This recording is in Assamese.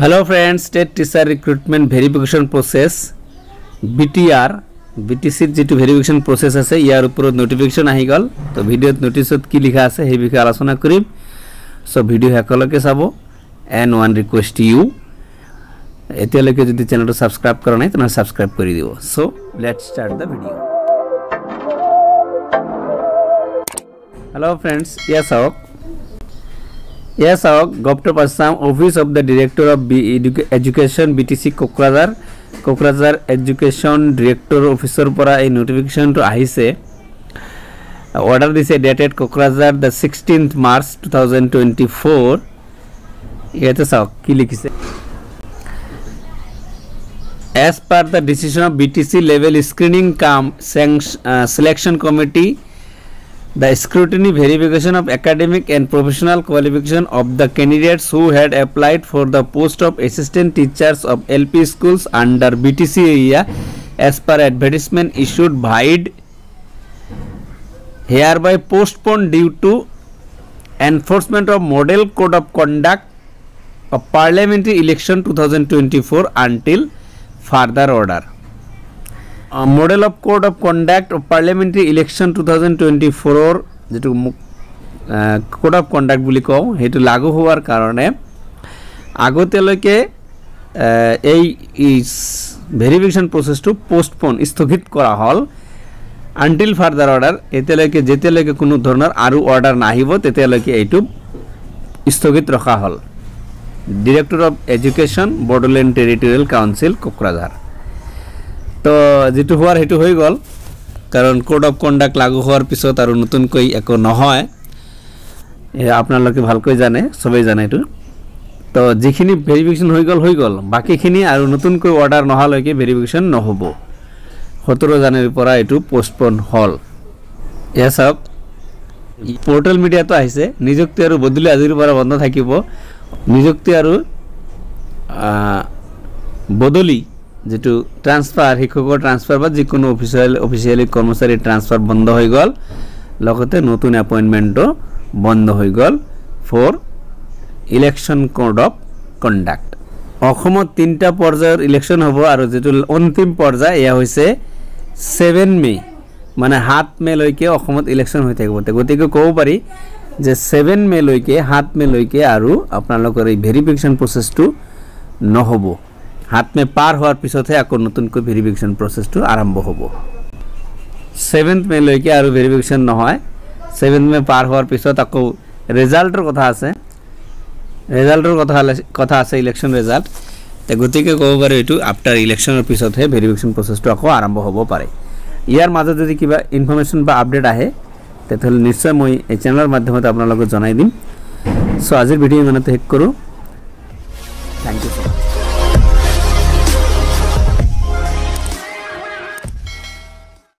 Hello friends state teacher recruitment verification process BTR BTC जी भेरिफिकेशन प्रसेस आए यार ऊपर नोटिफिकेशन आ गल तो भिडिओ नोटिस की लिखा आए विषय आलोचना करम सो भिडिओ शेषलैक चाह एंड ओन रिक्वेस्ट यू एलैक जो चेनेल सबसक्राइब करना है तेनाली सबसक्राइब कर दु so let start video hello friends इक এয়া চাওক গপ্তপ Assam office of the director of education BTC Kokrajhar Kokrajhar education director officer পরা এই নোটিফিকেশনটা আহিছে অর্ডার দিছে dated Kokrajhar the sixteenth March two thousand twenty four ইয়াতে কি লিখিছে as per the decision of BTC level screening cum selection committee the scrutiny verification of academic and professional qualification of the candidates who had applied for the post of assistant teachers of LP schools under BTC area as per advertisement issued by hereby postponed due to enforcement of model code of conduct of parliamentary election 2024 until further order. Model of code of conduct parliamentary election two thousand twenty ফ'ৰৰ যিটো মোক কোড অফ কণ্ডাক্ট বুলি কওঁ সেইটো লাগু হোৱাৰ কাৰণে আগতেলৈকে এই ভেৰিফিকেশ্যন প্ৰচেছটো পষ্টপন স্থগিত কৰা হ'ল আনটিল ফাৰ্ডাৰ অৰ্ডাৰ এতিয়ালৈকে যেতিয়ালৈকে কোনো ধৰণৰ আৰু অৰ্ডাৰ নাহিব তেতিয়ালৈকে এইটো স্থগিত ৰখা হ'ল director of education Bodoland territorial council Kokrajhar তো যিটো হোৱাৰ সেইটো হৈ গ'ল কাৰণ কোড অফ কণ্ডাক্ট লাগু হোৱাৰ পিছত আৰু নতুনকৈ একো নহয় আপোনালোকে ভালকৈ জানে চবেই জানে এইটো তো যিখিনি ভেৰিফিকেশ্যন হৈ গ'ল হৈ গ'ল বাকীখিনি আৰু নতুনকৈ অৰ্ডাৰ নহালৈকে ভেৰিফিকেশ্যন নহ'ব সোতৰ জানুৱাৰীৰ পৰা এইটো পষ্টপন হ'ল এয়া চাওক পৰ্টেল মিডিয়াটো আহিছে নিযুক্তি আৰু বদলি আজিৰ পৰা বন্ধ থাকিব নিযুক্তি আৰু বদলি যিটো ট্ৰান্সফাৰ শিক্ষকৰ ট্ৰান্সফাৰ বা যিকোনো অফিচিয়েল অফিচিয়েলি কৰ্মচাৰীৰ ট্ৰান্সফাৰ বন্ধ হৈ গ'ল লগতে নতুন এপইণ্টমেণ্টো বন্ধ হৈ গ'ল for election code of conduct অসমত তিনিটা পৰ্যায়ৰ ইলেকশ্যন হ'ব আৰু যিটো অন্তিম পৰ্যায় এয়া হৈছে ছেভেন মে' মানে সাত মে'লৈকে অসমত ইলেকশ্যন হৈ থাকিব গতিকে ক'ব পাৰি যে ছেভেন মে'লৈকে সাত মে'লৈকে আৰু আপোনালোকৰ এই ভেৰিফিকেশ্যন প্ৰচেছটো নহ'ব হাতমে পাৰ হোৱাৰ পিছতহে আকৌ নতুনকৈ ভেৰিফিকেশ্যন প্ৰচেছটো আৰম্ভ হ'ব ছেভেন্থ মে'লৈকে আৰু ভেৰিফিকেশ্যন নহয় ছেভেন্থ মে পাৰ হোৱাৰ পিছত আকৌ ৰেজাল্টৰ কথা আছে ৰেজাল্টৰ কথা কথা আছে ইলেকশ্যন ৰেজাল্ট গতিকে ক'ব পাৰোঁ এইটো আফটাৰ ইলেকশ্যনৰ পিছতহে ভেৰিফিকেশ্যন প্ৰচেছটো আকৌ আৰম্ভ হ'ব পাৰে ইয়াৰ মাজত যদি কিবা ইনফৰ্মেশ্যন বা আপডেট আহে তেতিয়াহ'লে নিশ্চয় মই এই চেনেলৰ মাধ্যমত আপোনালোকক জনাই দিম চ' আজিৰ ভিডিঅ' ইমানতে শেষ কৰোঁ থেংক ইউ ছ'